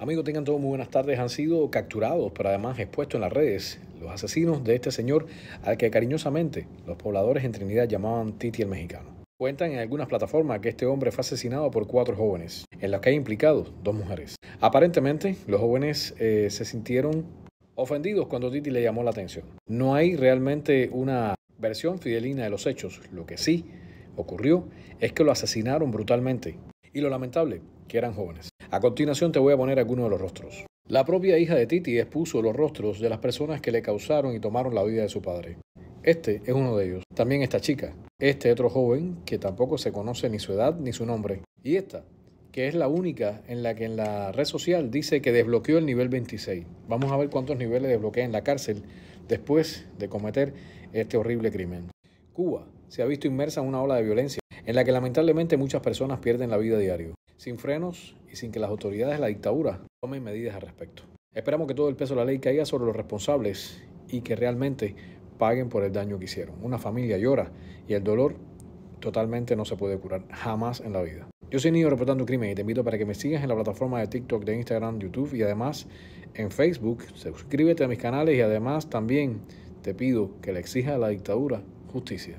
Amigos, tengan todos muy buenas tardes. Han sido capturados, pero además expuestos en las redes, los asesinos de este señor al que cariñosamente los pobladores en Trinidad llamaban Titi el Mexicano. Cuentan en algunas plataformas que este hombre fue asesinado por cuatro jóvenes, en las que hay implicados dos mujeres. Aparentemente, los jóvenes eh, se sintieron ofendidos cuando Titi le llamó la atención. No hay realmente una versión fidelina de los hechos. Lo que sí ocurrió es que lo asesinaron brutalmente. Y lo lamentable, que eran jóvenes. A continuación te voy a poner algunos de los rostros. La propia hija de Titi expuso los rostros de las personas que le causaron y tomaron la vida de su padre. Este es uno de ellos. También esta chica. Este otro joven que tampoco se conoce ni su edad ni su nombre. Y esta, que es la única en la que en la red social dice que desbloqueó el nivel 26. Vamos a ver cuántos niveles desbloquea en la cárcel después de cometer este horrible crimen. Cuba se ha visto inmersa en una ola de violencia en la que lamentablemente muchas personas pierden la vida diario sin frenos y sin que las autoridades de la dictadura tomen medidas al respecto. Esperamos que todo el peso de la ley caiga sobre los responsables y que realmente paguen por el daño que hicieron. Una familia llora y el dolor totalmente no se puede curar jamás en la vida. Yo soy Niño Reportando Crimen y te invito para que me sigas en la plataforma de TikTok, de Instagram, YouTube y además en Facebook. Suscríbete a mis canales y además también te pido que le exija a la dictadura justicia.